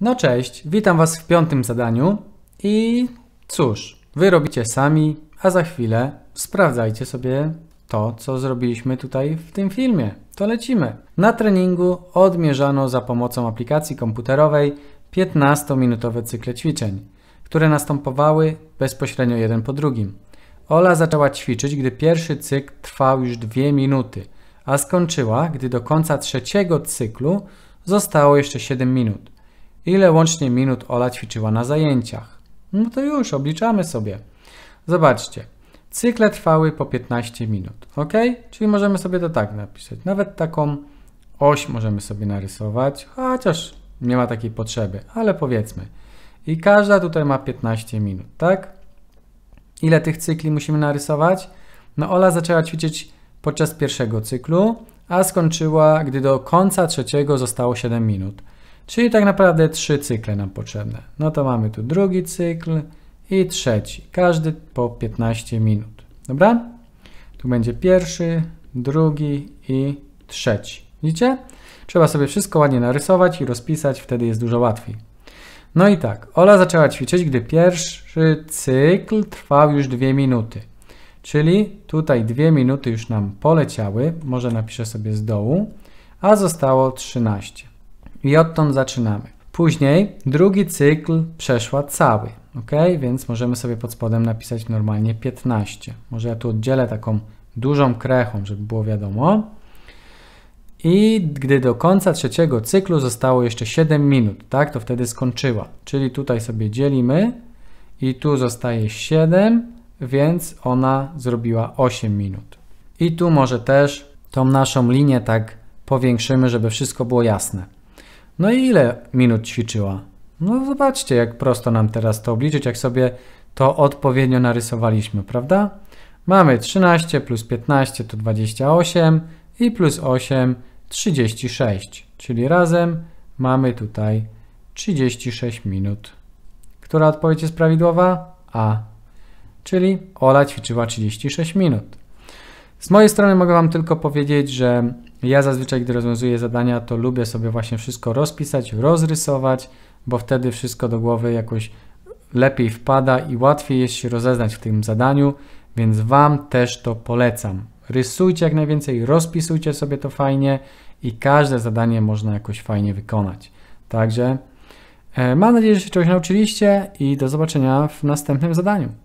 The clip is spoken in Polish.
No cześć, witam Was w piątym zadaniu i cóż, Wy robicie sami, a za chwilę sprawdzajcie sobie to, co zrobiliśmy tutaj w tym filmie. To lecimy. Na treningu odmierzano za pomocą aplikacji komputerowej 15-minutowe cykle ćwiczeń, które następowały bezpośrednio jeden po drugim. Ola zaczęła ćwiczyć, gdy pierwszy cykl trwał już 2 minuty, a skończyła, gdy do końca trzeciego cyklu zostało jeszcze 7 minut ile łącznie minut Ola ćwiczyła na zajęciach. No to już obliczamy sobie. Zobaczcie, cykle trwały po 15 minut, ok? Czyli możemy sobie to tak napisać. Nawet taką oś możemy sobie narysować, chociaż nie ma takiej potrzeby, ale powiedzmy. I każda tutaj ma 15 minut, tak? Ile tych cykli musimy narysować? No Ola zaczęła ćwiczyć podczas pierwszego cyklu, a skończyła, gdy do końca trzeciego zostało 7 minut. Czyli tak naprawdę trzy cykle nam potrzebne. No to mamy tu drugi cykl i trzeci. Każdy po 15 minut. Dobra? Tu będzie pierwszy, drugi i trzeci. Widzicie? Trzeba sobie wszystko ładnie narysować i rozpisać, wtedy jest dużo łatwiej. No i tak, Ola zaczęła ćwiczyć, gdy pierwszy cykl trwał już 2 minuty. Czyli tutaj 2 minuty już nam poleciały, może napiszę sobie z dołu, a zostało 13. I odtąd zaczynamy. Później drugi cykl przeszła cały, ok? Więc możemy sobie pod spodem napisać normalnie 15. Może ja tu oddzielę taką dużą krechą, żeby było wiadomo. I gdy do końca trzeciego cyklu zostało jeszcze 7 minut, tak, to wtedy skończyła. Czyli tutaj sobie dzielimy i tu zostaje 7, więc ona zrobiła 8 minut. I tu może też tą naszą linię tak powiększymy, żeby wszystko było jasne. No i ile minut ćwiczyła? No zobaczcie, jak prosto nam teraz to obliczyć, jak sobie to odpowiednio narysowaliśmy, prawda? Mamy 13 plus 15 to 28 i plus 8 36, czyli razem mamy tutaj 36 minut. Która odpowiedź jest prawidłowa? A. Czyli Ola ćwiczyła 36 minut. Z mojej strony mogę Wam tylko powiedzieć, że ja zazwyczaj, gdy rozwiązuję zadania, to lubię sobie właśnie wszystko rozpisać, rozrysować, bo wtedy wszystko do głowy jakoś lepiej wpada i łatwiej jest się rozeznać w tym zadaniu, więc Wam też to polecam. Rysujcie jak najwięcej, rozpisujcie sobie to fajnie i każde zadanie można jakoś fajnie wykonać. Także e, mam nadzieję, że się czegoś nauczyliście i do zobaczenia w następnym zadaniu.